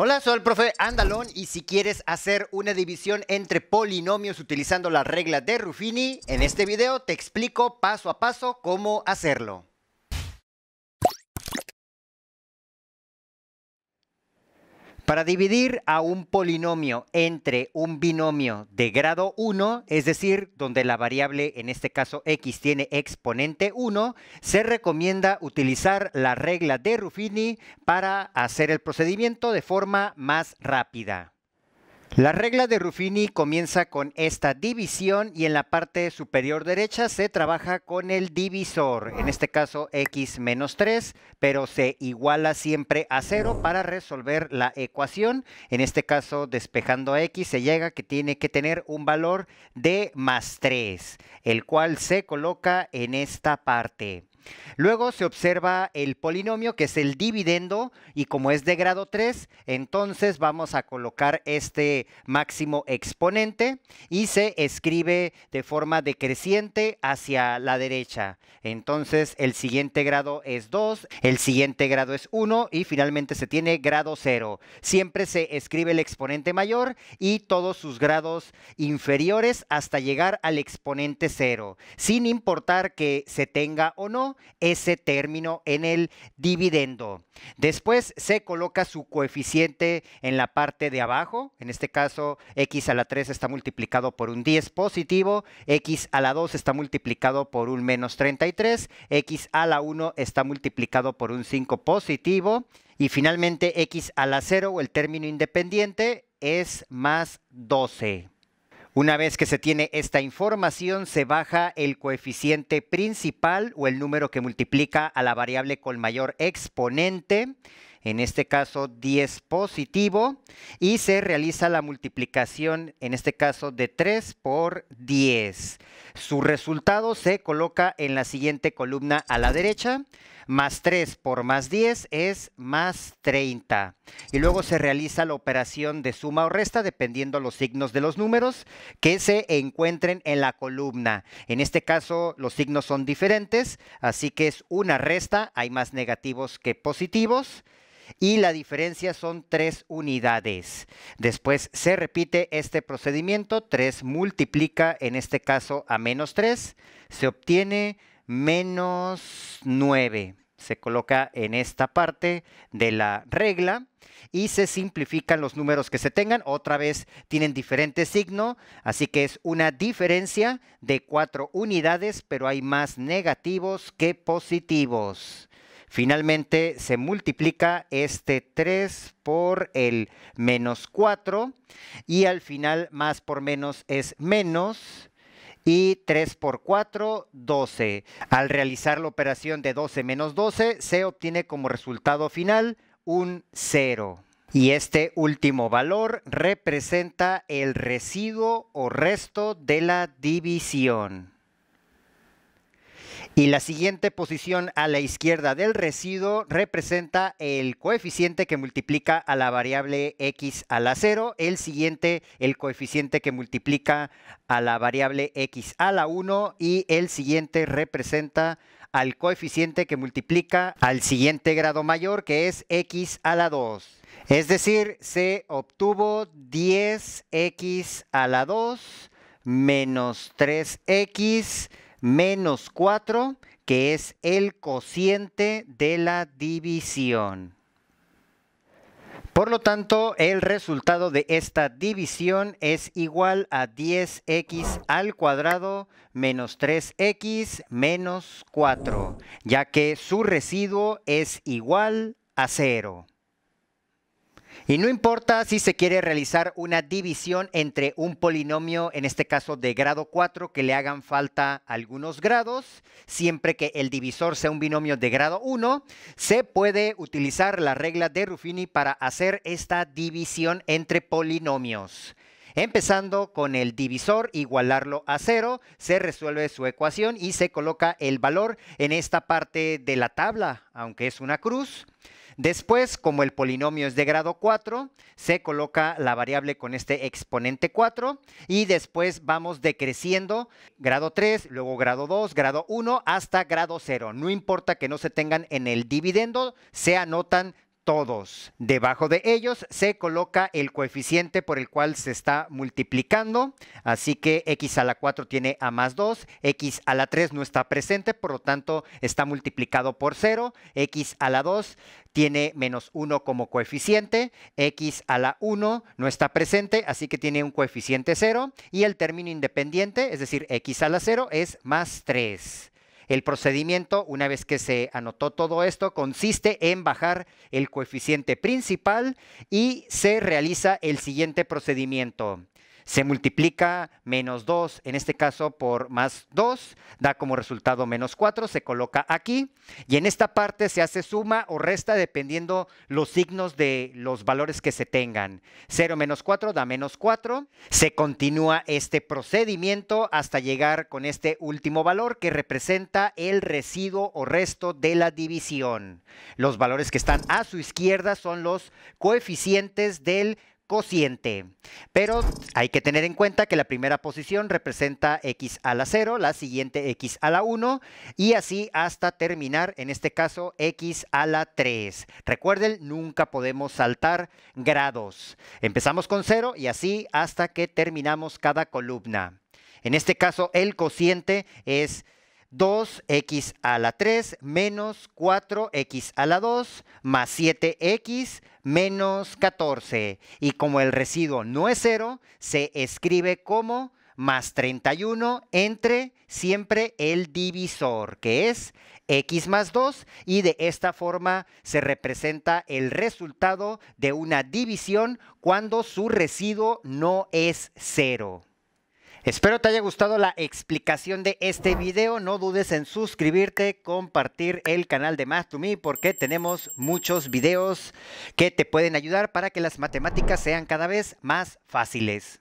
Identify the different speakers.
Speaker 1: Hola, soy el profe Andalón y si quieres hacer una división entre polinomios utilizando la regla de Ruffini, en este video te explico paso a paso cómo hacerlo. Para dividir a un polinomio entre un binomio de grado 1, es decir, donde la variable, en este caso x, tiene exponente 1, se recomienda utilizar la regla de Ruffini para hacer el procedimiento de forma más rápida. La regla de Ruffini comienza con esta división y en la parte superior derecha se trabaja con el divisor, en este caso x menos 3, pero se iguala siempre a 0 para resolver la ecuación. En este caso, despejando a x, se llega que tiene que tener un valor de más 3, el cual se coloca en esta parte. Luego se observa el polinomio que es el dividendo y como es de grado 3, entonces vamos a colocar este máximo exponente y se escribe de forma decreciente hacia la derecha. Entonces el siguiente grado es 2, el siguiente grado es 1 y finalmente se tiene grado 0. Siempre se escribe el exponente mayor y todos sus grados inferiores hasta llegar al exponente 0, sin importar que se tenga o no ese término en el dividendo. Después se coloca su coeficiente en la parte de abajo, en este caso x a la 3 está multiplicado por un 10 positivo, x a la 2 está multiplicado por un menos 33, x a la 1 está multiplicado por un 5 positivo y finalmente x a la 0 o el término independiente es más 12. Una vez que se tiene esta información, se baja el coeficiente principal o el número que multiplica a la variable con mayor exponente, en este caso 10 positivo, y se realiza la multiplicación, en este caso de 3 por 10. Su resultado se coloca en la siguiente columna a la derecha, más 3 por más 10 es más 30. Y luego se realiza la operación de suma o resta dependiendo los signos de los números que se encuentren en la columna. En este caso los signos son diferentes, así que es una resta, hay más negativos que positivos y la diferencia son tres unidades. Después se repite este procedimiento, 3 multiplica en este caso a menos 3, se obtiene menos 9. Se coloca en esta parte de la regla y se simplifican los números que se tengan. Otra vez tienen diferente signo, así que es una diferencia de cuatro unidades, pero hay más negativos que positivos. Finalmente se multiplica este 3 por el menos 4 y al final más por menos es menos y 3 por 4, 12. Al realizar la operación de 12 menos 12, se obtiene como resultado final un 0. Y este último valor representa el residuo o resto de la división. Y la siguiente posición a la izquierda del residuo representa el coeficiente que multiplica a la variable x a la 0. El siguiente, el coeficiente que multiplica a la variable x a la 1. Y el siguiente representa al coeficiente que multiplica al siguiente grado mayor, que es x a la 2. Es decir, se obtuvo 10x a la 2 menos 3x menos 4, que es el cociente de la división. Por lo tanto, el resultado de esta división es igual a 10x al cuadrado menos 3x menos 4, ya que su residuo es igual a 0. Y no importa si se quiere realizar una división entre un polinomio, en este caso de grado 4, que le hagan falta algunos grados, siempre que el divisor sea un binomio de grado 1, se puede utilizar la regla de Ruffini para hacer esta división entre polinomios. Empezando con el divisor, igualarlo a cero, se resuelve su ecuación y se coloca el valor en esta parte de la tabla, aunque es una cruz. Después, como el polinomio es de grado 4, se coloca la variable con este exponente 4 y después vamos decreciendo grado 3, luego grado 2, grado 1 hasta grado 0. No importa que no se tengan en el dividendo, se anotan todos. Debajo de ellos se coloca el coeficiente por el cual se está multiplicando, así que x a la 4 tiene a más 2, x a la 3 no está presente, por lo tanto está multiplicado por 0, x a la 2 tiene menos 1 como coeficiente, x a la 1 no está presente, así que tiene un coeficiente 0, y el término independiente, es decir, x a la 0 es más 3. El procedimiento, una vez que se anotó todo esto, consiste en bajar el coeficiente principal y se realiza el siguiente procedimiento se multiplica menos 2, en este caso por más 2, da como resultado menos 4, se coloca aquí y en esta parte se hace suma o resta dependiendo los signos de los valores que se tengan. 0 menos 4 da menos 4, se continúa este procedimiento hasta llegar con este último valor que representa el residuo o resto de la división. Los valores que están a su izquierda son los coeficientes del cociente. Pero hay que tener en cuenta que la primera posición representa x a la 0, la siguiente x a la 1 y así hasta terminar, en este caso, x a la 3. Recuerden, nunca podemos saltar grados. Empezamos con 0 y así hasta que terminamos cada columna. En este caso, el cociente es 2x a la 3 menos 4x a la 2 más 7x menos 14. Y como el residuo no es cero, se escribe como más 31 entre siempre el divisor, que es x más 2, y de esta forma se representa el resultado de una división cuando su residuo no es cero. Espero te haya gustado la explicación de este video. No dudes en suscribirte, compartir el canal de Math to Me porque tenemos muchos videos que te pueden ayudar para que las matemáticas sean cada vez más fáciles.